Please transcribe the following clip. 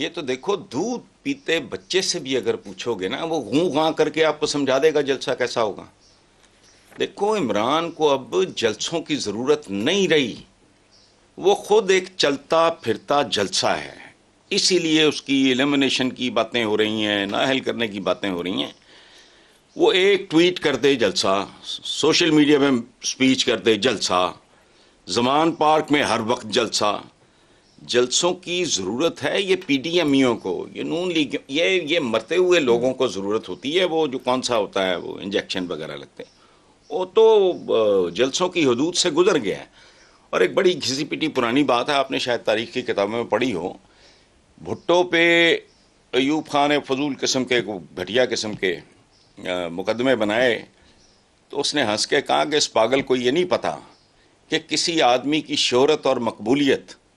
ये तो देखो दूध पीते बच्चे से भी अगर पूछोगे ना वो घूँ गां करके आपको समझा देगा जलसा कैसा होगा देखो इमरान को अब जलसों की ज़रूरत नहीं रही वो खुद एक चलता फिरता जलसा है इसीलिए उसकी एलिमिनेशन की बातें हो रही हैं नाहल करने की बातें हो रही हैं वो एक ट्वीट कर दे जलसा सोशल मीडिया में स्पीच कर दे जलसा जमान पार्क में हर वक्त जलसा जलसों की ज़रूरत है ये पीडीएमईओ को ये नून लीग ये ये मरते हुए लोगों को ज़रूरत होती है वो जो कौन सा होता है वो इंजेक्शन वगैरह लगते हैं वो तो जलसों की हदूद से गुजर गया है और एक बड़ी घिसी पिटी पुरानी बात है आपने शायद तारीख की किताबों में पढ़ी हो भुट्टो पे अयूब खान ने फजूल किस्म के घटिया किस्म के मुकदमे बनाए तो उसने हंस के कहा कि इस पागल को ये नहीं पता कि किसी आदमी की शहरत और मकबूलियत